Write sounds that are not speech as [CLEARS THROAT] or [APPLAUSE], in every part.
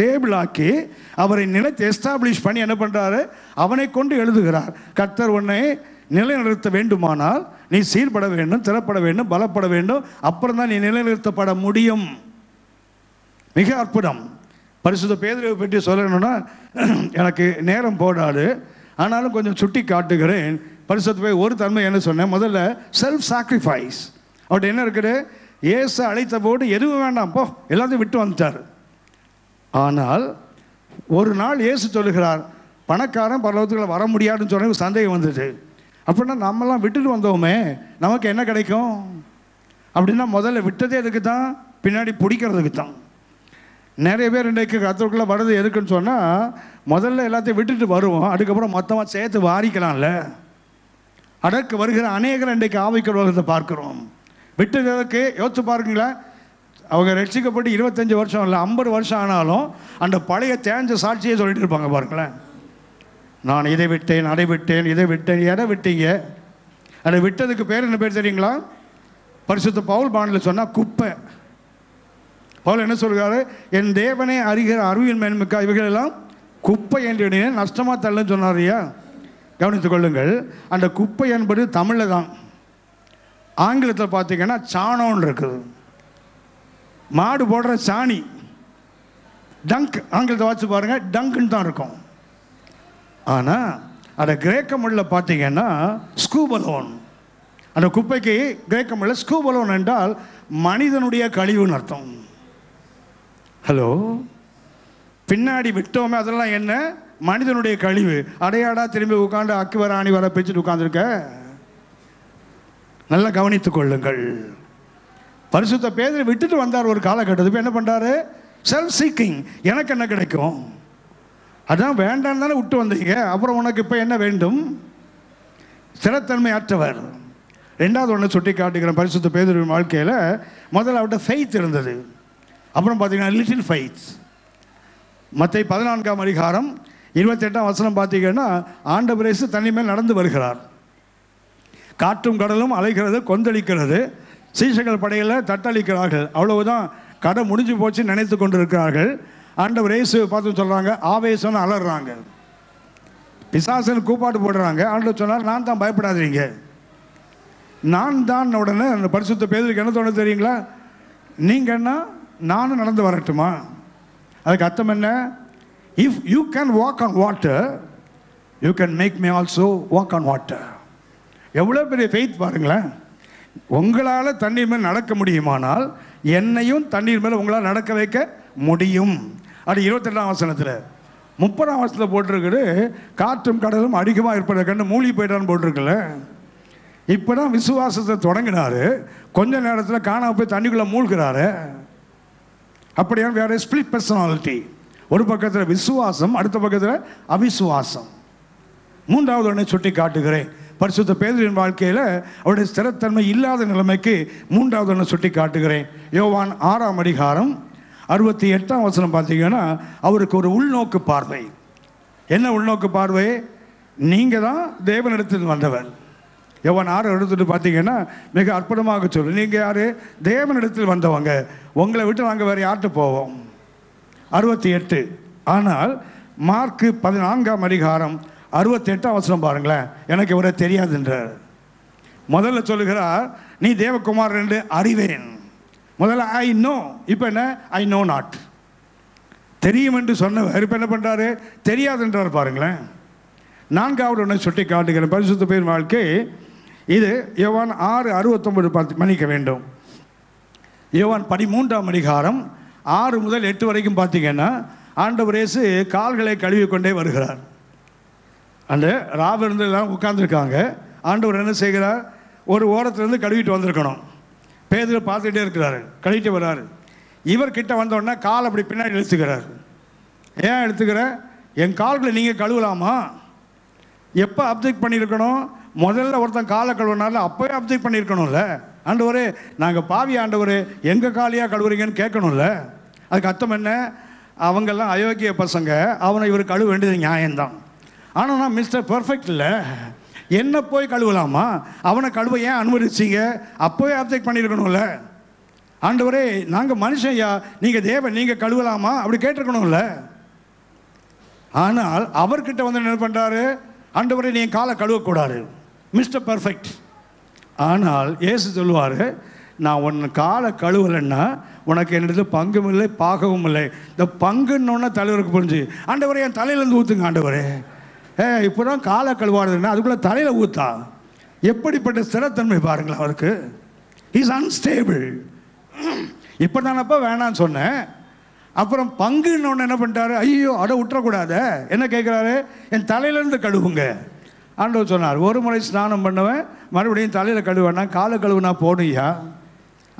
டேபிளாக்கி அவரை நினைத்து எஸ்டாப்ளிஷ் பண்ணி என்ன பண்ணுறாரு அவனை கொண்டு எழுதுகிறார் கர்த்தர் உன்னை நிலைநிறுத்த வேண்டுமானால் நீ சீர்பட வேண்டும் திறப்பட வேண்டும் பலப்பட வேண்டும் அப்புறம் தான் நீ நிலைநிறுத்தப்பட முடியும் மிக அற்புதம் பரிசுத்த பேதறிவை பற்றி சொல்லணும்னா [CLEARS THROAT] எனக்கு நேரம் போடாது ஆனாலும் கொஞ்சம் சுட்டி காட்டுகிறேன் பரிசுத்த போய் ஒரு தன்மை என்ன சொன்னேன் முதல்ல செல்ஃப் சாக்ரிஃபைஸ் அவர்கிட்ட என்ன இருக்குது ஏச அழைத்த போட்டு எதுவும் வேண்டாம் போ எல்லாத்தையும் விட்டு வந்துட்டார் ஆனால் ஒரு நாள் இயேசு சொல்லுகிறார் பணக்காரன் பரலோகத்துக்குள்ள வர முடியாதுன்னு சொன்ன சந்தேகம் வந்துட்டு அப்படின்னா நம்மலாம் விட்டுட்டு வந்தோமே நமக்கு என்ன கிடைக்கும் அப்படின்னா முதல்ல விட்டதே எதுக்கு தான் பின்னாடி பிடிக்கிறதுக்கு தான் நிறைய பேர் இன்றைக்கு கற்றுக்குள்ளே வர்றது எதுக்குன்னு சொன்னால் முதல்ல எல்லாத்தையும் விட்டுட்டு வருவோம் அதுக்கப்புறம் மொத்தமாக சேர்த்து வாரிக்கலாம்ல அதற்கு வருகிற அநேகர் இன்றைக்கு ஆவிக்கிறவர்களை பார்க்குறோம் விட்டதற்கு யோசிச்சு பாருங்களேன் அவங்க ரட்சிக்கப்பட்டு இருபத்தஞ்சி வருஷம் இல்லை ஐம்பது வருஷம் ஆனாலும் அந்த பழைய தேஞ்ச சாட்சியை சொல்லிட்டு இருப்பாங்க பாருங்களேன் நான் இதை விட்டேன் அதை விட்டேன் இதை விட்டேன் எதை விட்டீங்க அதை விட்டதுக்கு பேர் என்ன பேர் தெரியுங்களா பரிசுத்த பவுல் பாண்டில் சொன்னால் குப்பை பவுல் என்ன சொல்கிறாரு என் தேவனே அறிகிற அறிவியல் மேன்மைக்கா இவைகளெல்லாம் குப்பை என்று நஷ்டமாக தள்ளுன்னு சொன்னாரியா கவனித்துக் கொள்ளுங்கள் அந்த குப்பை என்பது தமிழில் தான் ஆங்கிலத்தில் பார்த்தீங்கன்னா சாணோன்னு இருக்குது மாடு போடுற சாணி டங்க் ஆங்கிலத்தை வாசி பாருங்கள் டங்குன்னு தான் இருக்கும் ஆனால் அதை கிரேக்க மொழியில் பார்த்தீங்கன்னா ஸ்கூபலோன் அந்த குப்பைக்கு கிரேக்க மொழியில் ஸ்கூபலோன் என்றால் மனிதனுடைய கழிவுன்னு அர்த்தம் ஹலோ பின்னாடி விட்டோமே அதெல்லாம் என்ன மனிதனுடைய கழிவு அடையாடா திரும்பி உட்காந்து அக்கு வர ஆணி வர பிச்சுட்டு உட்காந்துருக்க நல்லா கவனித்துக் கொள்ளுங்கள் பரிசுத்த பேதரை விட்டுட்டு வந்தார் ஒரு காலகட்டத்துக்கு என்ன பண்ணுறாரு செல்ஃப் சீக்கிங் எனக்கு என்ன கிடைக்கும் அதான் வேண்டாம் தானே விட்டு வந்தீங்க அப்புறம் உனக்கு இப்போ என்ன வேண்டும் ஸ்திரத்தன்மை ஆற்றவர் ரெண்டாவது ஒன்று சுட்டி காட்டுகிற பரிசுத்த பேதரின் வாழ்க்கையில் முதல்ல அவர்கிட்ட ஃபெய்த் இருந்தது அப்புறம் பார்த்தீங்கன்னா லிட்டில் ஃபைத் மற்ற பதினான்காம் அதிகாரம் இருபத்தெட்டாம் வசனம் பார்த்தீங்கன்னா ஆண்ட பிரேசு தண்ணி மேல் நடந்து வருகிறார் காற்றும் கடலும் அலைகிறது கொந்தளிக்கிறது சீசர்கள் படையில் தட்டளிக்கிறார்கள் அவ்வளவுதான் கடை முடிஞ்சு போச்சு நினைத்து கொண்டிருக்கிறார்கள் ஆண்டவர் ரேசு பார்த்து சொல்கிறாங்க ஆவேசம்னு அலறாங்க பிசாசன் கூப்பாட்டு போடுறாங்க ஆண்டு சொன்னார் நான் தான் பயப்படாதீங்க நான் தான் உடனே அந்த பரிசுத்த பேருக்கு என்ன தோணு தெரியுங்களா நீங்கள் என்ன நானும் நடந்து வரட்டுமா அதுக்கு அர்த்தம் என்ன if you can walk on water you can make me also walk on water எவ்வளோ பெரிய ஃபெய்த் பாருங்களேன் உங்களால் தண்ணீர் மேல் நடக்க முடியுமானால் என்னையும் தண்ணீர் மேலே உங்களால் நடக்க வைக்க முடியும் அப்படி இருபத்தி ரெண்டாம் வசனத்தில் முப்பதாம் வருஷத்தில் போட்டிருக்குது காற்றும் கடலும் அதிகமாக இருப்பதை கண்டு மூழ்கி போயிட்டான்னு போட்டிருக்கல இப்போ தான் விசுவாசத்தை தொடங்கினார் கொஞ்ச நேரத்தில் காணாமல் போய் தண்ணிக்குள்ளே மூழ்கிறாரு அப்படியான வேறு ஸ்பிளிட் பர்சனாலிட்டி ஒரு பக்கத்தில் விசுவாசம் அடுத்த பக்கத்தில் அவிசுவாசம் மூன்றாவது ஒன்றை சுட்டி காட்டுகிறேன் பரிசுத்த பேதரின் வாழ்க்கையில் அவருடைய ஸ்திரத்தன்மை இல்லாத நிலைமைக்கு மூன்றாவது ஒன்று சுட்டி காட்டுகிறேன் யோவான் ஆறாம் அதிகாரம் அறுபத்தி எட்டாம் வசனம் பார்த்தீங்கன்னா அவருக்கு ஒரு உள்நோக்கு பார்வை என்ன உள்நோக்கு பார்வை நீங்கள் தான் தேவனிடத்தில் வந்தவர் எவன் ஆறு எடுத்துகிட்டு பார்த்தீங்கன்னா மிக அற்புதமாக சொல்லு நீங்கள் யார் தேவனிடத்தில் வந்தவங்க உங்களை விட்டு நாங்கள் வேறு யார்கிட்ட போவோம் அறுபத்தி எட்டு ஆனால் மார்க்கு பதினான்காம் அதிகாரம் எட்டாம் வசனம் பாருங்களேன் எனக்கு இவரை தெரியாதுன்றார் முதல்ல சொல்லுகிறார் நீ தேவகுமார் என்று அறிவேன் முதல்ல ஐ நோ இப்போ என்ன ஐ நோ நாட் தெரியும் என்று சொன்னவர் இப்போ என்ன பண்ணுறாரு தெரியாதுன்றார் பாருங்களேன் நான்காவது ஒன்றை சுட்டி காட்டுகிறேன் பரிசுத்த பேர் வாழ்க்கை இது யோவான் ஆறு அறுபத்தொம்பது பார்த்து மணிக்க வேண்டும் யோவான் பதிமூன்றாம் அதிகாரம் ஆறு முதல் எட்டு வரைக்கும் பார்த்தீங்கன்னா ஆண்டவரேசு கால்களை கழுவிக்கொண்டே வருகிறார் அந்த ராவ எல்லாம் உட்காந்துருக்காங்க ஆண்டவர் என்ன செய்கிறார் ஒரு ஓரத்துலேருந்து கழுவிட்டு வந்திருக்கணும் பேதில் பார்த்துக்கிட்டே இருக்கிறாரு கழுவிட்டு வர்றாரு இவர் கிட்டே வந்தோடனே கால் அப்படி பின்னாடி எழுத்துக்கிறார் ஏன் எடுத்துக்கிற என் கால்களை நீங்கள் கழுவலாமா எப்போ அப்செக்ட் பண்ணியிருக்கணும் முதல்ல ஒருத்தன் காலை கழுவுனால அப்போயே அப்செக்ட் பண்ணியிருக்கணும்ல ஆண்டவர் நாங்கள் பாவி ஆண்டவர் எங்கள் காலியாக கழுவுறீங்கன்னு கேட்கணும்ல அதுக்கு அர்த்தம் என்ன அவங்கெல்லாம் அயோக்கிய பசங்க அவனை இவர் கழுவ வேண்டியது நியாயம்தான் ஆனால் நான் மிஸ்டர் பர்ஃபெக்ட் இல்லை என்ன போய் கழுவலாமா அவனை கழுவ ஏன் அனுமதிச்சிங்க அப்போவே அப்ஜெக்ட் பண்ணியிருக்கணும்ல ஆண்டவரே நாங்கள் மனுஷன் ஐயா நீங்கள் தேவன் நீங்கள் கழுவலாமா அப்படி கேட்டிருக்கணும்ல ஆனால் அவர்கிட்ட வந்து என்ன பண்ணுறாரு ஆண்டவரை நீ காலை கழுவக்கூடாது மிஸ்டர் பர்ஃபெக்ட் ஆனால் ஏசு சொல்லுவார் நான் உன் காலை கழுவலைன்னா உனக்கு என்னது பங்கும் இல்லை பாகவும் இல்லை இந்த பங்குன்னு தலைவருக்கு புரிஞ்சு ஆண்டவரே என் தலையிலேருந்து ஊற்றுங்க ஆண்டவரே ஏ இப்போ தான் காலை கழுவாடுதுன்னா அதுக்குள்ளே தலையில் ஊற்றா எப்படிப்பட்ட ஸ்திரத்தன்மை பாருங்களா அவருக்கு இஸ் அன்ஸ்டேபிள் இப்போ தானப்பா வேணான்னு சொன்னேன் அப்புறம் பங்குன்னு ஒன்று என்ன பண்ணிட்டாரு ஐயோ அதை விட்டுறக்கூடாது என்ன கேட்குறாரு என் தலையிலேருந்து கழுவுங்க ஆண்டவர் சொன்னார் ஒரு முறை ஸ்நானம் பண்ணுவேன் மறுபடியும் தலையில் கழுவேன்னா காலை கழுவுனா போனியா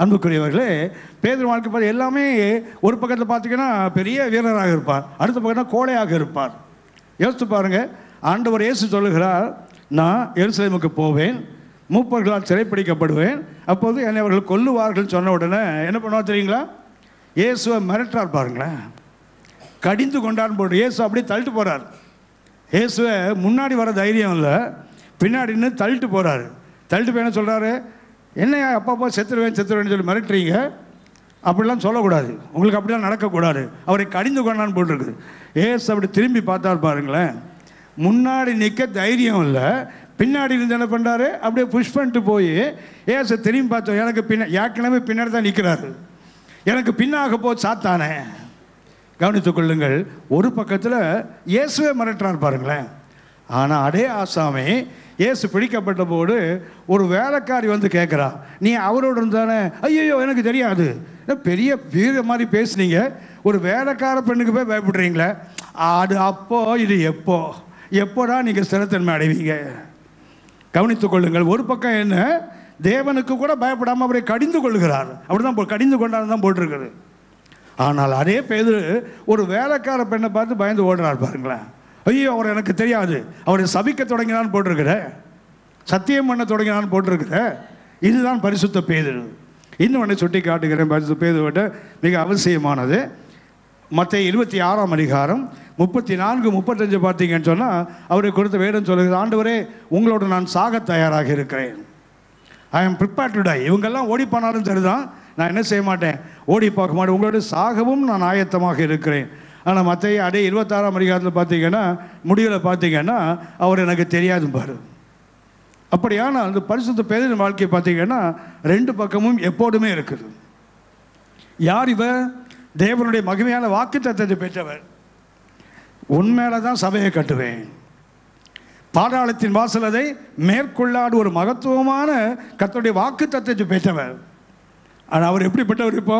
அன்புக்குரியவர்களே பேதர் வாழ்க்கை பார்த்து எல்லாமே ஒரு பக்கத்தில் பார்த்தீங்கன்னா பெரிய வீரராக இருப்பார் அடுத்த பக்கம்னா கோழையாக இருப்பார் யோசித்து பாருங்கள் ஆண்டவர் இயேசு சொல்லுகிறார் நான் எருசலேமுக்கு போவேன் மூப்பர்களால் சிறைப்பிடிக்கப்படுவேன் அப்போது என்னை அவர்கள் கொல்லுவார்கள் சொன்ன உடனே என்ன பண்ணுவா தெரியுங்களா இயேசுவை மிரட்டார் பாருங்களேன் கடிந்து கொண்டான் போட்டு இயேசு அப்படியே தள்ளிட்டு போகிறார் இயேசுவை முன்னாடி வர தைரியம் இல்லை பின்னாடி நின்று தள்ளிட்டு போகிறாரு தள்ளிட்டு போய் என்ன சொல்கிறாரு என்னையா அப்பா அப்பா செத்துருவேன் செத்துருவேன்னு சொல்லி மிரட்டுறீங்க அப்படிலாம் சொல்லக்கூடாது உங்களுக்கு அப்படிலாம் நடக்கக்கூடாது அவரை கடிந்து கொண்டான்னு போட்டிருக்குது ஏஸ் அப்படி திரும்பி பார்த்தா பாருங்களேன் முன்னாடி நிற்க தைரியம் இல்லை பின்னாடி இருந்து என்ன பண்ணுறாரு அப்படியே புஷ் பண்ணிட்டு போய் ஏச திரும்பி பார்த்தோம் எனக்கு பின்ன ஏற்கனவே பின்னாடி தான் நிற்கிறாரு எனக்கு பின்னாக போ சாத்தானே கவனித்துக் கொள்ளுங்கள் ஒரு பக்கத்தில் இயேசுவே மிரட்டுறார் பாருங்களேன் ஆனால் அதே ஆசாமே ஏசு பிடிக்கப்பட்ட போது ஒரு வேலைக்காரி வந்து கேட்குறா நீ அவரோட இருந்தானே ஐயோ எனக்கு தெரியாது பெரிய வீர மாதிரி பேசுனீங்க ஒரு வேலைக்கார பெண்ணுக்கு போய் பயப்படுறீங்களே அது அப்போ இது எப்போ எப்போடா நீங்கள் ஸ்திரத்தன்மை அடைவீங்க கவனித்துக் கொள்ளுங்கள் ஒரு பக்கம் என்ன தேவனுக்கு கூட பயப்படாமல் அவரை கடிந்து கொள்கிறார் அப்படி தான் கடிந்து கொண்டார் தான் போட்டிருக்குது ஆனால் அதே பேர் ஒரு வேலைக்கார பெண்ணை பார்த்து பயந்து ஓடுறார் பாருங்களேன் ஐயோ அவர் எனக்கு தெரியாது அவரை சபிக்க தொடங்கினான்னு போட்டிருக்கிற சத்தியம் பண்ண தொடங்கினான்னு போட்டிருக்கிற இதுதான் பரிசுத்த பேது இன்னும் ஒன்று சுட்டி காட்டுகிறேன் பரிசுத்த பேதுவிட மிக அவசியமானது மற்ற இருபத்தி ஆறாம் அதிகாரம் முப்பத்தி நான்கு முப்பத்தஞ்சு பார்த்தீங்கன்னு சொன்னால் அவரை கொடுத்த வேடம் சொல்லுகிறது ஆண்டவரே உங்களோட நான் சாக தயாராக இருக்கிறேன் I am prepare to die இவங்கெல்லாம் ஓடி போனாலும் சரிதான் நான் என்ன செய்ய மாட்டேன் ஓடி பார்க்க மாட்டேன் உங்களோட சாகவும் நான் ஆயத்தமாக இருக்கிறேன் ஆனால் மற்ற அடைய இருபத்தாறாம் அதிகாரத்தில் பார்த்தீங்கன்னா முடிவில் பார்த்தீங்கன்னா அவர் எனக்கு தெரியாது பாரு அப்படியானால் அந்த பரிசுத்த பேரின் வாழ்க்கை பார்த்தீங்கன்னா ரெண்டு பக்கமும் எப்போதுமே இருக்குது யார் இவர் தேவனுடைய மகிமையான வாக்கு தத்துவத்தை பெற்றவர் உண்மையில தான் சபையை கட்டுவேன் பாதாளத்தின் வாசல் அதை மேற்கொள்ளாடு ஒரு மகத்துவமான கத்தனுடைய வாக்கு தத்துவத்தை பெற்றவர் ஆனால் அவர் எப்படிப்பட்டவர் இப்போ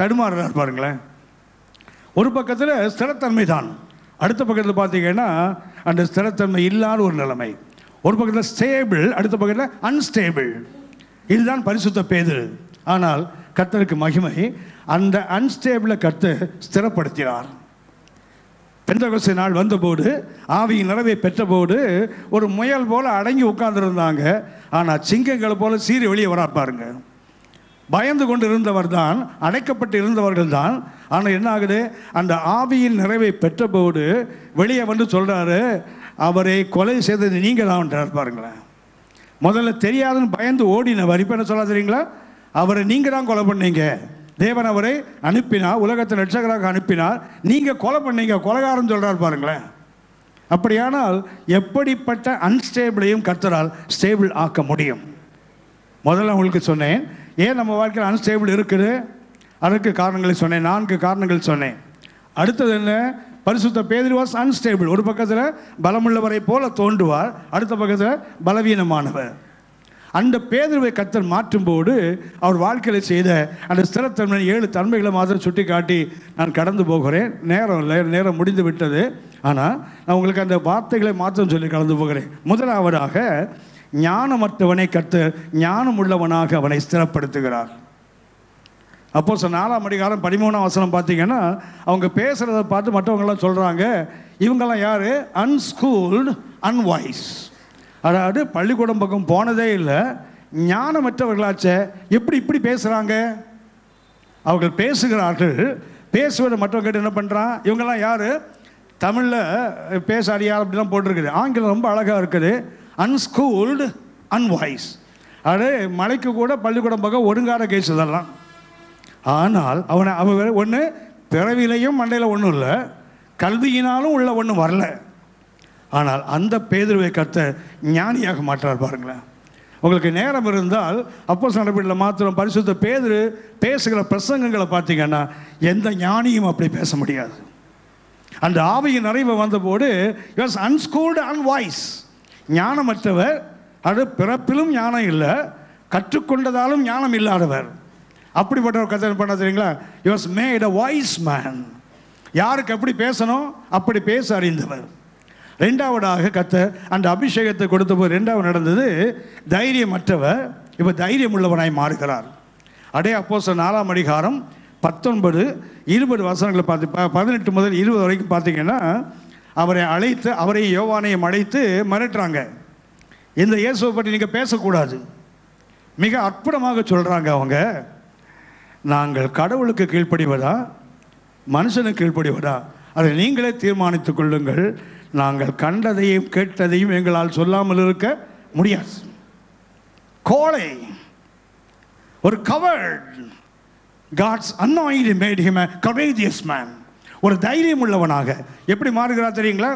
தடுமாறுறார் பாருங்களேன் ஒரு பக்கத்தில் ஸ்திரத்தன்மை தான் அடுத்த பக்கத்தில் பார்த்தீங்கன்னா அந்த ஸ்திரத்தன்மை இல்லாத ஒரு நிலைமை ஒரு பக்கத்தில் ஸ்டேபிள் அடுத்த பக்கத்தில் அன்ஸ்டேபிள் இதுதான் பரிசுத்த பேது ஆனால் கர்த்தருக்கு மகிமை அந்த அன்ஸ்டேபிளை கற்று ஸ்திரப்படுத்தினார் பெந்தகோசி நாள் வந்தபோது ஆவியின் நிறவை பெற்றபோது ஒரு முயல் போல் அடங்கி உட்கார்ந்துருந்தாங்க ஆனால் சிங்கங்களை போல் சீறி வெளியே வரா பாருங்கள் பயந்து கொண்டு இருந்தவர் தான் அடைக்கப்பட்டு இருந்தவர்கள் தான் ஆனால் என்ன ஆகுது அந்த ஆவியின் நிறைவை பெற்றபோது வெளியே வந்து சொல்கிறாரு அவரை கொலை செய்தது நீங்கள் தான் பாருங்களேன் முதல்ல தெரியாதுன்னு பயந்து ஓடினவர் இப்போ என்ன தெரியுங்களா அவரை நீங்கள் தான் கொலை பண்ணீங்க தேவன் அவரை அனுப்பினார் உலகத்தில் லட்சகராக அனுப்பினார் நீங்கள் கொலை பண்ணீங்க கொலகாரம் சொல்கிறார் பாருங்களேன் அப்படியானால் எப்படிப்பட்ட அன்ஸ்டேபிளையும் கத்தரால் ஸ்டேபிள் ஆக்க முடியும் முதல்ல உங்களுக்கு சொன்னேன் ஏன் நம்ம வாழ்க்கையில் அன்ஸ்டேபிள் இருக்குது அதற்கு காரணங்களை சொன்னேன் நான்கு காரணங்கள் சொன்னேன் அடுத்தது என்ன பரிசுத்த பேதிரி வாஸ் அன்ஸ்டேபிள் ஒரு பக்கத்தில் பலமுள்ளவரை போல தோன்றுவார் அடுத்த பக்கத்தில் பலவீனமானவர் அந்த பேதிரிவை கத்தர் மாற்றும்போது அவர் வாழ்க்கையில் செய்த அந்த ஸ்திரத்தன்மை ஏழு தன்மைகளை மாத்திரம் சுட்டி காட்டி நான் கடந்து போகிறேன் நேரம் இல்லை நேரம் முடிந்து விட்டது ஆனால் நான் உங்களுக்கு அந்த வார்த்தைகளை மாற்றம் சொல்லி கலந்து போகிறேன் முதலாவதாக ஞானமற்றவனை கற்று ஞானம் உள்ளவனாக அவனை ஸ்திரப்படுத்துகிறார் அப்போ சார் நாலாம் மணிகாலம் பதிமூணாம் வசனம் பார்த்தீங்கன்னா அவங்க பேசுகிறத பார்த்து மற்றவங்கெல்லாம் சொல்கிறாங்க இவங்கெல்லாம் யார் அன்ஸ்கூல்டு அன்வாய்ஸ் அதாவது பள்ளிக்கூடம் பக்கம் போனதே இல்லை ஞானமற்றவர்களாச்ச எப்படி இப்படி பேசுகிறாங்க அவர்கள் பேசுகிறார்கள் பேசுவதை மற்றவங்க என்ன பண்ணுறான் இவங்கெல்லாம் யார் தமிழில் பேச அறியா அப்படிலாம் போட்டிருக்குது ஆங்கிலம் ரொம்ப அழகாக இருக்குது அன்ஸ்கூல்டு அன்வாய்ஸ் அது மலைக்கு கூட பள்ளிக்கூடம் பக்கம் ஒருங்கார கேஸ் இதெல்லாம் ஆனால் அவனை அவன் ஒன்று பிறவிலையும் மண்டையில் ஒன்றும் இல்லை கல்வியினாலும் உள்ள ஒன்றும் வரல ஆனால் அந்த பேதுருவை கத்த ஞானியாக மாற்றார் பாருங்களேன் உங்களுக்கு நேரம் இருந்தால் அப்போ நடவடிக்கையில் மாத்திரம் பரிசுத்த பேதர் பேசுகிற பிரசங்கங்களை பார்த்தீங்கன்னா எந்த ஞானியும் அப்படி பேச முடியாது அந்த ஆவியின் நிறைவு வந்தபோது அன்ஸ்கூல்டு அன்வாய்ஸ் ஞானமற்றவர் அது பிறப்பிலும் ஞானம் இல்லை கற்றுக்கொண்டதாலும் ஞானம் இல்லாதவர் அப்படிப்பட்ட ஒரு கதை பண்ண தெரியுங்களா was made a wise man யாருக்கு எப்படி பேசணும் அப்படி பேச அறிந்தவர் ரெண்டாவதாக கத்த அந்த அபிஷேகத்தை கொடுத்தபோது ரெண்டாவது நடந்தது தைரியமற்றவர் இப்போ தைரியம் உள்ளவனாய் மாறுகிறார் அடே அப்போ சார் நாலாம் அதிகாரம் பத்தொன்பது இருபது வசனங்களை பார்த்து பதினெட்டு முதல் இருபது வரைக்கும் பார்த்தீங்கன்னா அவரை அழைத்து அவரையும் யோவானையும் அழைத்து மிரட்டுறாங்க இந்த இயேசுவை பற்றி நீங்கள் பேசக்கூடாது மிக அற்புதமாக சொல்கிறாங்க அவங்க நாங்கள் கடவுளுக்கு கீழ்ப்படிவதா மனுஷனுக்கு கீழ்ப்படிவதா அதை நீங்களே தீர்மானித்து கொள்ளுங்கள் நாங்கள் கண்டதையும் கேட்டதையும் எங்களால் சொல்லாமல் இருக்க முடியாது கோளை ஒரு coward God's anointed made him courageous man ஒரு தைரியம் உள்ளவனாக எப்படி மாறுகிறார் தெரியுங்களா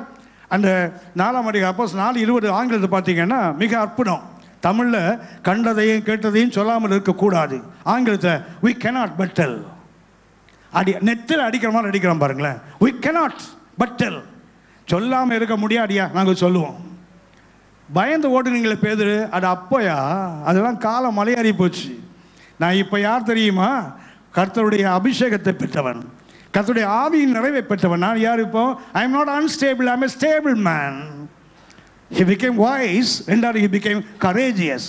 அந்த நாலாம் அடி அப்போஸ் நாலு இருபது ஆங்கிலத்தை பார்த்தீங்கன்னா மிக அற்புதம் தமிழில் கண்டதையும் கேட்டதையும் சொல்லாமல் இருக்கக்கூடாது ஆங்கிலத்தை வி கெனாட் பட்டல் அடி நெத்தில் அடிக்கிற மாதிரி அடிக்கிறோம் பாருங்களேன் வி கெனாட் பட்டல் சொல்லாமல் இருக்க முடியாடியா நாங்கள் சொல்லுவோம் பயந்து ஓட்டுனீங்களே பேதர் அது அப்போயா அதெல்லாம் காலம் மலையாறி போச்சு நான் இப்போ யார் தெரியுமா கர்த்தருடைய அபிஷேகத்தை பெற்றவன் கத்துடைய ஆவியின் நிறைவை பெற்றவன் நான் யார் இப்போ I am not unstable I'm stable man he became wise ரெண்டாவது ஹி பிகேம் கரேஜியஸ்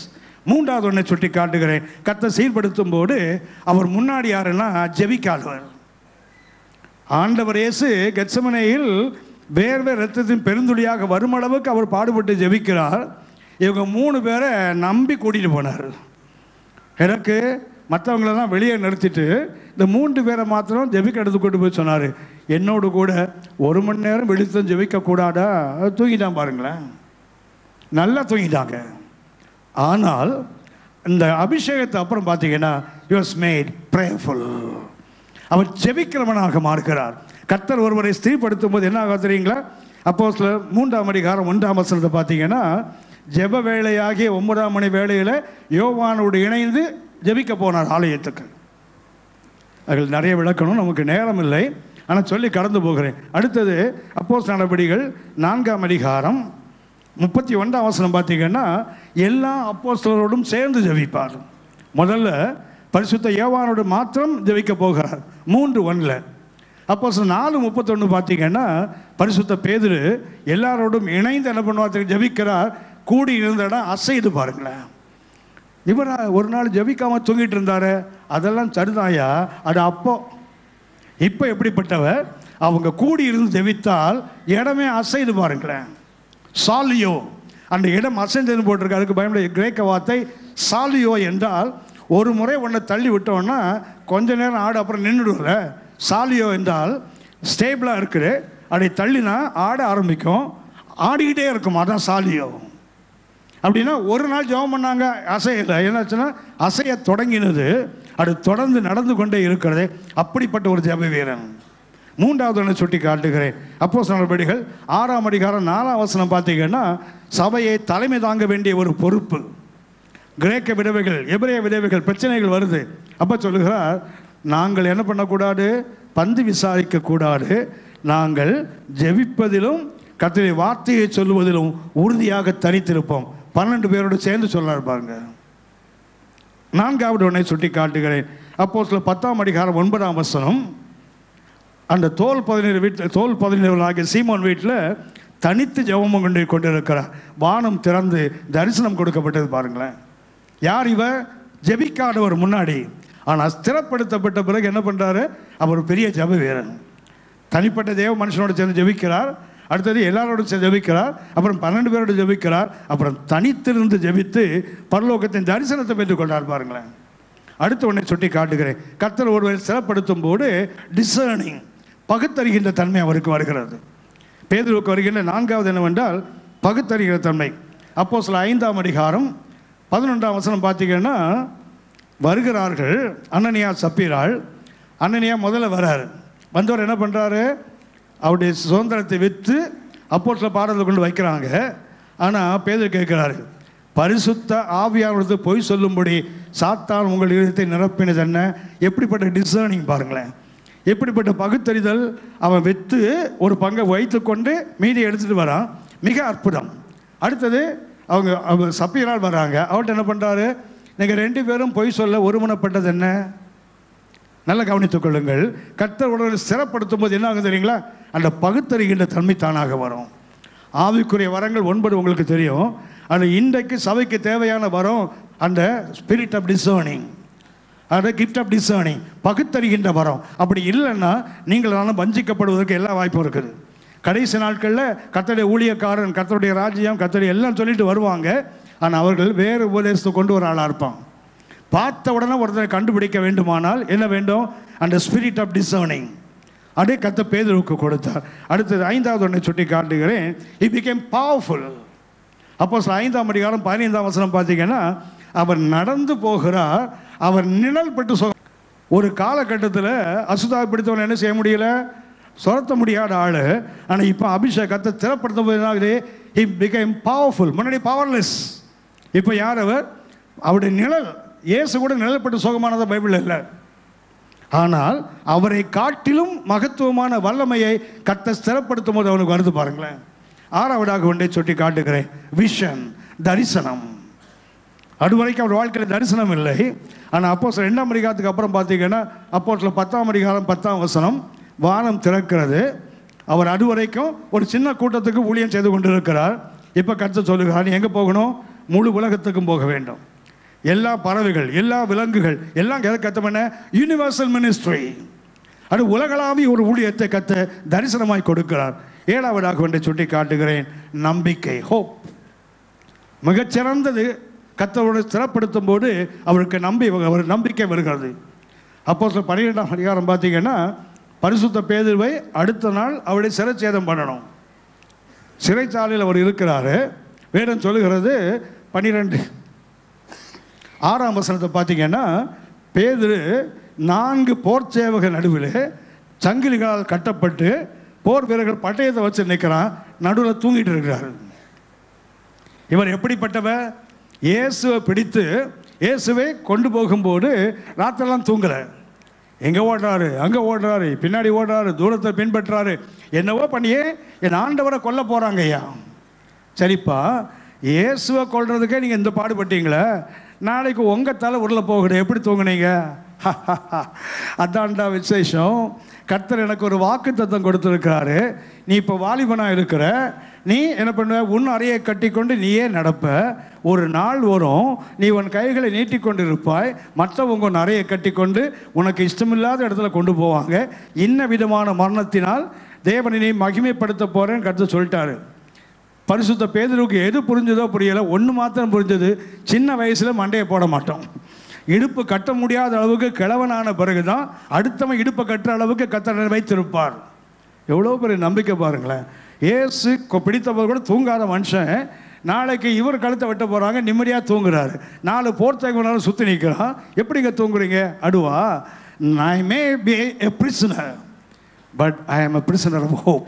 மூன்றாவது ஒன்றை சுட்டி காட்டுகிறேன் கத்தை சீர்படுத்தும் போது அவர் முன்னாடி யாருன்னா ஜெபிக்காதவர் ஆண்டவர் இயேசு கெட்சமனையில் வேர்வே ரத்தத்தின் பெருந்துளியாக வரும் அளவுக்கு அவர் பாடுபட்டு ஜெபிக்கிறார் இவங்க மூணு பேரை நம்பி கூட்டிகிட்டு போனார் எனக்கு மற்றவங்களெல்லாம் வெளியே நிறுத்திட்டு இந்த மூன்று பேரை மாத்திரம் ஜெபிக்க எடுத்து கொண்டு போய் சொன்னார் என்னோடு கூட ஒரு மணி நேரம் வெளிச்சம் ஜெபிக்கக்கூடாதா தூங்கிட்டான் பாருங்களேன் நல்லா தூங்கிட்டாங்க ஆனால் இந்த அபிஷேகத்தை அப்புறம் பார்த்தீங்கன்னா யூஸ் மேட் ப்ரேயர்ஃபுல் அவர் ஜெபிக்கிறவனாக மாறுகிறார் கத்தர் ஒருவரை ஸ்திரீப்படுத்தும் போது என்ன ஆகும் தெரியுங்களா அப்போ சில மூன்றாம் அடிகாரம் ஒன்றாம் வசனத்தை பார்த்தீங்கன்னா ஜெப வேலையாகிய ஒன்பதாம் மணி வேலையில் யோவானோடு இணைந்து ஜெபிக்க போனார் ஆலயத்துக்கு அதில் நிறைய விளக்கணும் நமக்கு நேரம் இல்லை ஆனால் சொல்லி கடந்து போகிறேன் அடுத்தது அப்போஸ் நடவடிகள் நான்காம் அதிகாரம் முப்பத்தி ஒன்றாம் அவசரம் பார்த்தீங்கன்னா எல்லா அப்போஸ்தலரோடும் சேர்ந்து ஜபிப்பார் முதல்ல பரிசுத்த ஏவானோடு மாத்திரம் ஜபிக்க போகிறார் மூன்று ஒன்றில் அப்போ நாலு முப்பத்தொன்று பார்த்தீங்கன்னா பரிசுத்த பேதிரு எல்லாரோடும் இணைந்து என்ன பண்ணுவார் ஜபிக்கிறார் கூடி இருந்த இடம் அசைது பாருங்களேன் இவர் ஒரு நாள் ஜபிக்காமல் தூங்கிட்டு இருந்தார் அதெல்லாம் சரிதாயா அது அப்போ இப்போ எப்படிப்பட்டவர் அவங்க கூடி இருந்து ஜெபித்தால் இடமே அசைது பாருங்களேன் சாலியோ அந்த இடம் அசைந்ததுன்னு போட்டிருக்கு அதுக்கு பயமுடைய கிரேக்க வார்த்தை சாலியோ என்றால் ஒரு முறை ஒன்றை தள்ளி விட்டோன்னா கொஞ்ச நேரம் ஆடு அப்புறம் நின்றுடும்ல சாலியோ என்றால் ஸ்டேபிளாக இருக்குது அதை தள்ளினா ஆட ஆரம்பிக்கும் ஆடிக்கிட்டே இருக்கும் அதான் சாலியோ அப்படின்னா ஒரு நாள் ஜெபம் பண்ணாங்க அசையலை என்னாச்சுன்னா அசைய தொடங்கினது அது தொடர்ந்து நடந்து கொண்டே இருக்கிறது அப்படிப்பட்ட ஒரு ஜெப வீரன் மூன்றாவது ஒன்று சுட்டி காட்டுகிறேன் அப்போ சொன்னபடிகள் ஆறாம் அடிகாரம் நாலாம் வசனம் பார்த்தீங்கன்னா சபையை தலைமை தாங்க வேண்டிய ஒரு பொறுப்பு கிரேக்க விதவைகள் எபிரிய விதவைகள் பிரச்சனைகள் வருது அப்போ சொல்லுகிறார் நாங்கள் என்ன பண்ணக்கூடாது பந்து விசாரிக்கக்கூடாது நாங்கள் ஜெபிப்பதிலும் கத்திரை வார்த்தையை சொல்லுவதிலும் உறுதியாக தனித்திருப்போம் பன்னெண்டு பேரோடு சேர்ந்து சொல்லார் பாருங்க நான்காவது ஒன்றை சுட்டி காட்டுகிறேன் அப்போ சில பத்தாம் அடிகாரம் ஒன்பதாம் வசனம் அந்த தோல் பதினேழு வீட்டில் தோல் ஆகிய சீமான் வீட்டில் தனித்து ஜெபம் கொண்டு கொண்டிருக்கிறார் வானம் திறந்து தரிசனம் கொடுக்கப்பட்டது பாருங்களேன் யார் இவர் ஜெபிக்காதவர் முன்னாடி ஆனால் ஸ்திரப்படுத்தப்பட்ட பிறகு என்ன பண்ணுறாரு அவர் பெரிய ஜப வீரன் தனிப்பட்ட தேவ மனுஷனோடு சேர்ந்து ஜெபிக்கிறார் அடுத்தது எல்லாரோடும் ஜபிக்கிறார் அப்புறம் பன்னெண்டு பேரோட ஜபிக்கிறார் அப்புறம் தனித்திருந்து ஜபித்து பரலோகத்தின் தரிசனத்தை கொண்டார் பாருங்களேன் அடுத்த உடனே சுட்டி காட்டுகிறேன் கத்தர் ஒருவர் சிறப்படுத்தும் போது டிசர்னிங் பகுத்தறிகின்ற தன்மை அவருக்கு வருகிறது பேதருக்கு வருகின்ற நான்காவது என்னவென்றால் பகுத்தறிகிற தன்மை அப்போ சில ஐந்தாம் அதிகாரம் பதினொன்றாம் வசனம் பார்த்தீங்கன்னா வருகிறார்கள் அன்னனியா சப்பீராள் அன்னனியா முதல்ல வர்றார் வந்தவர் என்ன பண்ணுறாரு அவருடைய சுதந்திரத்தை விற்று அப்போ சில கொண்டு வைக்கிறாங்க ஆனால் பேதர் கேட்கிறாரு பரிசுத்த ஆவியானது பொய் சொல்லும்படி சாத்தான் உங்கள் இதயத்தை நிரப்பினது என்ன எப்படிப்பட்ட டிசர்னிங் பாருங்களேன் எப்படிப்பட்ட பகுத்தறிதல் அவன் விற்று ஒரு பங்கை வைத்து கொண்டு மீதி எடுத்துகிட்டு வரான் மிக அற்புதம் அடுத்தது அவங்க அவங்க சப்பியனால் வராங்க அவர்கிட்ட என்ன பண்ணுறாரு நீங்கள் ரெண்டு பேரும் பொய் சொல்ல ஒருமனப்பட்டது என்ன நல்லா கவனித்துக் கொள்ளுங்கள் கர்த்தர் உடல் சிறப்படுத்தும் போது என்ன ஆகும் தெரியுங்களா அந்த பகுத்தறிகின்ற தன்மை தானாக வரும் ஆவிக்குரிய வரங்கள் ஒன்பது உங்களுக்கு தெரியும் அந்த இன்றைக்கு சபைக்கு தேவையான வரம் அந்த ஸ்பிரிட் ஆஃப் டிசர்னிங் அதாவது கிஃப்ட் ஆஃப் டிசர்னிங் பகுத்தறிகின்ற வரம் அப்படி இல்லைன்னா நீங்களான வஞ்சிக்கப்படுவதற்கு எல்லா வாய்ப்பும் இருக்குது கடைசி நாட்களில் கத்தடைய ஊழியக்காரன் கத்தருடைய ராஜ்யம் கத்தடைய எல்லாம் சொல்லிட்டு வருவாங்க ஆனால் அவர்கள் வேறு உபதேசத்தை கொண்டு ஒரு ஆளாக இருப்பான் பார்த்த உடனே ஒருத்தரை கண்டுபிடிக்க வேண்டுமானால் என்ன வேண்டும் அந்த ஸ்பிரிட் ஆஃப் டிசர்னிங் அப்படியே கத்த பேதருக்கு கொடுத்தார் அடுத்தது ஐந்தாவது ஒன்றை சுட்டி காட்டுகிறேன் இட் பிகேம் பவர்ஃபுல் அப்போ ஐந்தாம் அதிகாரம் பதினைந்தாம் வசனம் பார்த்தீங்கன்னா அவர் நடந்து போகிறார் அவர் நிழல் பட்டு சொ ஒரு காலகட்டத்தில் அசுதா பிடித்தவன் என்ன செய்ய முடியல சுரத்த முடியாத ஆள் ஆனால் இப்போ அபிஷேகத்தை திறப்படுத்த போது இட் பிகேம் பவர்ஃபுல் முன்னாடி பவர்லெஸ் இப்போ யார் அவர் அவருடைய நிழல் இயேசு கூட நிழல்பட்டு சோகமானது பைபிள் இல்லை ஆனால் அவரை காட்டிலும் மகத்துவமான வல்லமையை கத்த ஸ்திரப்படுத்தும் போது அவனுக்கு வருது பாருங்களேன் ஆறாவதாக ஒன்றை சுட்டி காட்டுகிறேன் விஷன் தரிசனம் அது வரைக்கும் அவர் வாழ்க்கையில் தரிசனம் இல்லை ஆனால் அப்போ சில ரெண்டாம் அதிகாரத்துக்கு அப்புறம் பார்த்தீங்கன்னா அப்போ சில பத்தாம் அதிகாரம் பத்தாம் வசனம் வானம் திறக்கிறது அவர் அது வரைக்கும் ஒரு சின்ன கூட்டத்துக்கு ஊழியம் செய்து கொண்டிருக்கிறார் இப்போ கருத்து சொல்லுகிறார் எங்கே போகணும் முழு உலகத்துக்கும் போக வேண்டும் எல்லா பறவைகள் எல்லா விலங்குகள் எல்லாம் எதை கத்த பண்ண யூனிவர்சல் மினிஸ்ட்ரி அது உலகளாவிய ஒரு ஊழியத்தை கத்த தரிசனமாய் கொடுக்கிறார் ஏழாவதாக வேண்டிய சுட்டி காட்டுகிறேன் நம்பிக்கை ஹோப் மிகச்சிறந்தது கத்தவரோட சிறப்படுத்தும் போது அவருக்கு நம்பி அவர் நம்பிக்கை வருகிறது அப்போ சில பன்னிரெண்டாம் அதிகாரம் பார்த்தீங்கன்னா பரிசுத்த பேதுவை அடுத்த நாள் அவருடைய சிறைச்சேதம் பண்ணணும் சிறைச்சாலையில் அவர் இருக்கிறாரு வேடம் சொல்லுகிறது பன்னிரெண்டு ஆறாம் வசனத்தை பார்த்தீங்கன்னா பேதுரு நான்கு போர் சேவக நடுவில் சங்கிலிகளால் கட்டப்பட்டு போர் வீரர்கள் பட்டயத்தை வச்சு நிற்கிறான் நடுவில் தூங்கிட்டு இருக்கிறார் இவர் எப்படிப்பட்டவர் இயேசுவை பிடித்து இயேசுவை கொண்டு போகும்போது ராத்திரெல்லாம் தூங்கலை எங்கே ஓடுறாரு அங்கே ஓடுறாரு பின்னாடி ஓடுறாரு தூரத்தை பின்பற்றாரு என்னவோ பண்ணியே என் ஆண்டவரை கொல்ல போகிறாங்க ஐயா சரிப்பா இயேசுவை கொள்றதுக்கே நீங்கள் இந்த பாடுபட்டீங்களே நாளைக்கு உங்கள் தலை உருளை போகணும் எப்படி தூங்குனீங்க அதான்டா விசேஷம் கர்த்தர் எனக்கு ஒரு வாக்கு தத்துவம் கொடுத்துருக்காரு நீ இப்போ வாலிபனாக இருக்கிற நீ என்ன பண்ணுவ உன் அறையை கொண்டு நீயே நடப்ப ஒரு நாள் வரும் நீ உன் கைகளை நீட்டிக்கொண்டு இருப்பாய் மற்றவங்க உன் அறையை கட்டிக்கொண்டு உனக்கு இஷ்டமில்லாத இடத்துல கொண்டு போவாங்க இன்ன விதமான மரணத்தினால் தேவனை நீ மகிமைப்படுத்த போகிறேன்னு கருத்து சொல்லிட்டாரு பரிசுத்த பேதருக்கு எது புரிஞ்சதோ புரியலை ஒன்று மாத்திரம் புரிஞ்சது சின்ன வயசில் மண்டையை போட மாட்டோம் இடுப்பு கட்ட முடியாத அளவுக்கு கிழவனான பிறகு தான் அடுத்தவன் இடுப்பை கட்டுற அளவுக்கு கத்தனை வைத்திருப்பார் எவ்வளோ பெரிய நம்பிக்கை பாருங்களேன் ஏசு பிடித்தவர் கூட தூங்காத மனுஷன் நாளைக்கு இவர் கழுத்தை வெட்ட போகிறாங்க நிம்மதியாக தூங்குறாரு நாலு போர்த்தகனாலும் சுற்றி நிற்கிறான் எப்படிங்க தூங்குறீங்க அடுவா I may be a prisoner but I am a prisoner of hope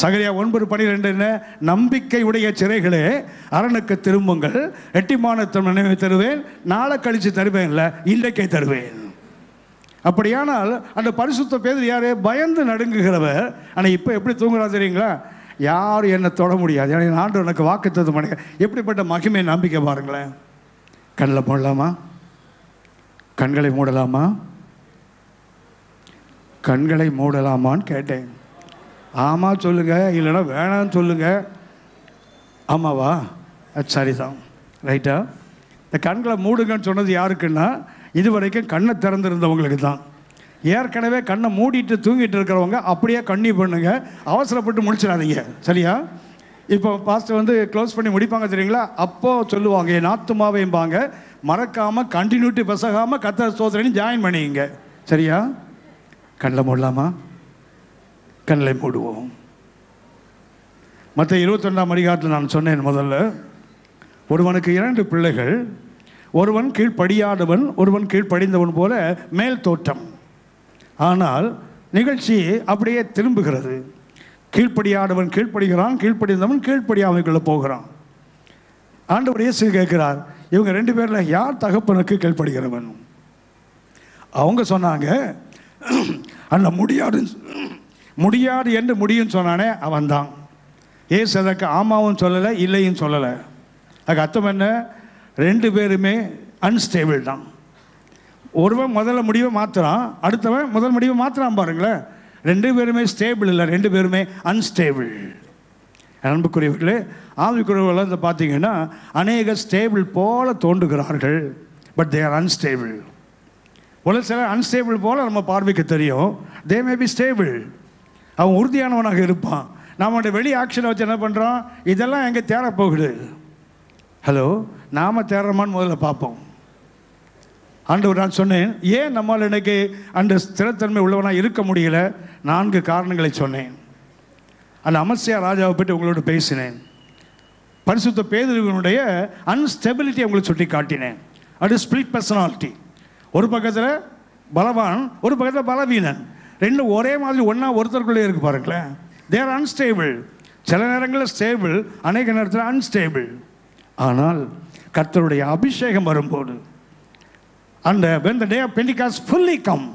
Zechariah ஒன்பது பனிரெண்டு என்ன நம்பிக்கை உடைய சிறைகளே அரணுக்கு திரும்புங்கள் எட்டிமானத்தம் நினைவு தருவேன் நாளை கழித்து தருவேன் இல்லை இன்றைக்கே தருவேன் அப்படியானால் அந்த பரிசுத்த பேர் யாரே பயந்து நடுங்குகிறவர் ஆனால் இப்போ எப்படி தூங்குறா தெரியுங்களா யாரும் என்னை தொட முடியாது ஏன்னா ஆண்டு எனக்கு வாக்கு தத்துவம் பண்ண எப்படிப்பட்ட மகிமை நம்பிக்கை பாருங்களேன் கண்ணில் மூடலாமா கண்களை மூடலாமா கண்களை மூடலாமான்னு கேட்டேன் ஆமாம் சொல்லுங்கள் இல்லைன்னா வேணான்னு சொல்லுங்கள் ஆமாவா அது சரிதான் ரைட்டா இந்த கண்களை மூடுங்கன்னு சொன்னது யாருக்குன்னா இது வரைக்கும் கண்ணை திறந்திருந்தவங்களுக்கு தான் ஏற்கனவே கண்ணை மூடிட்டு தூங்கிட்டு இருக்கிறவங்க அப்படியே கண்ணி பண்ணுங்க அவசரப்பட்டு முடிச்சிடாதீங்க சரியா இப்போ பாஸ்டர் வந்து க்ளோஸ் பண்ணி முடிப்பாங்க தெரியுங்களா அப்போது சொல்லுவாங்க என் ஆத்துமாவையும்பாங்க மறக்காமல் கண்டினியூட்டி பெசகாமல் கத்த சோதனையும் ஜாயின் பண்ணிங்க சரியா கண்ணில் மூடலாமா கண்களை மூடுவோம் மற்ற ரெண்டாம் அதிகாரத்தில் நான் சொன்னேன் முதல்ல ஒருவனுக்கு இரண்டு பிள்ளைகள் ஒருவன் கீழ்ப்படியாதவன் ஒருவன் கீழ்ப்படிந்தவன் போல மேல் தோற்றம் ஆனால் நிகழ்ச்சி அப்படியே திரும்புகிறது கீழ்ப்படியாதவன் கீழ்ப்படுகிறான் கீழ்ப்படிந்தவன் கீழ்ப்படியாமைக்குள்ளே போகிறான் ஆண்டவர் இயேசு கேட்கிறார் இவங்க ரெண்டு பேரில் யார் தகப்பனுக்கு கீழ்ப்படுகிறவன் அவங்க சொன்னாங்க அண்ணன் முடியாதுன்னு முடியாது என்று முடியும்னு சொன்னானே அவன் தான் ஏசு அதற்கு ஆமாவும் சொல்லலை இல்லையும் சொல்லலை அதுக்கு அர்த்தம் என்ன ரெண்டு பேருமே அன்ஸ்டேபிள் தான் ஒருவன் முதல்ல முடிவை மாற்றுறான் அடுத்தவன் முதல் முடிவை மாற்றுறான் பாருங்களேன் ரெண்டு பேருமே ஸ்டேபிள் இல்லை ரெண்டு பேருமே அன்ஸ்டேபிள் அன்புக்குரியவர்களே ஆவிக்குரியவர்கள் வந்து பார்த்தீங்கன்னா அநேக ஸ்டேபிள் போல தோன்றுகிறார்கள் பட் தே ஆர் அன்ஸ்டேபிள் ஒரு சில அன்ஸ்டேபிள் போல் நம்ம பார்வைக்கு தெரியும் தே மே பி ஸ்டேபிள் அவன் உறுதியானவனாக இருப்பான் நம்மளுடைய வெளி ஆக்ஷனை வச்சு என்ன பண்ணுறோம் இதெல்லாம் எங்கே தேரப்போகுது ஹலோ நாம் தேரமான்னு முதல்ல பார்ப்போம் ஆண்டவர் நான் சொன்னேன் ஏன் நம்மால் எனக்கு அந்த ஸ்திரத்தன்மை உள்ளவனாக இருக்க முடியல நான்கு காரணங்களை சொன்னேன் அந்த அமர்சியா ராஜாவை பற்றி உங்களோட பேசினேன் பரிசுத்த பேதர்களுடைய அன்ஸ்டெபிலிட்டி உங்களை சுட்டி காட்டினேன் அது ஸ்பிளிட் பர்சனாலிட்டி ஒரு பக்கத்தில் பலவான் ஒரு பக்கத்தில் பலவீனன் ரெண்டும் ஒரே மாதிரி ஒன்றா ஒருத்தருக்குள்ளே இருக்குது பாருங்களேன் தேர் அன்ஸ்டேபிள் சில நேரங்களில் ஸ்டேபிள் அநேக நேரத்தில் அன்ஸ்டேபிள் ஆனால் கர்த்தருடைய அபிஷேகம் வரும்போது அந்த வெந்த day of Pentecost fully come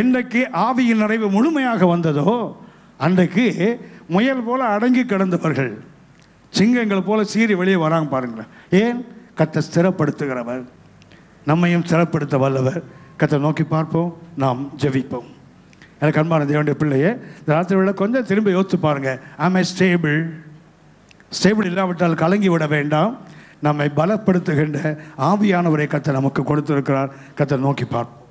என்றைக்கு ஆவியின் நிறைவு முழுமையாக வந்ததோ அன்றைக்கு முயல் போல அடங்கி கிடந்தவர்கள் சிங்கங்களை போல சீறி வெளியே வராங்க பாருங்களேன் ஏன் கத்தை ஸ்திரப்படுத்துகிறவர் நம்மையும் ஸ்திரப்படுத்த வல்லவர் கத்தை நோக்கி பார்ப்போம் நாம் ஜெபிப்போம் எனக்கு அன்பான தேவனுடைய பிள்ளையே இந்த ராத்திரி வேலை கொஞ்சம் திரும்ப யோசித்து பாருங்கள் ஆமே ஸ்டேபிள் ஸ்டேபிள் இல்லாவிட்டால் கலங்கி விட வேண்டாம் நம்மை பலப்படுத்துகின்ற ஆவியானவரை கத்தை நமக்கு கொடுத்துருக்கிறார் கத்தை நோக்கி பார்ப்போம்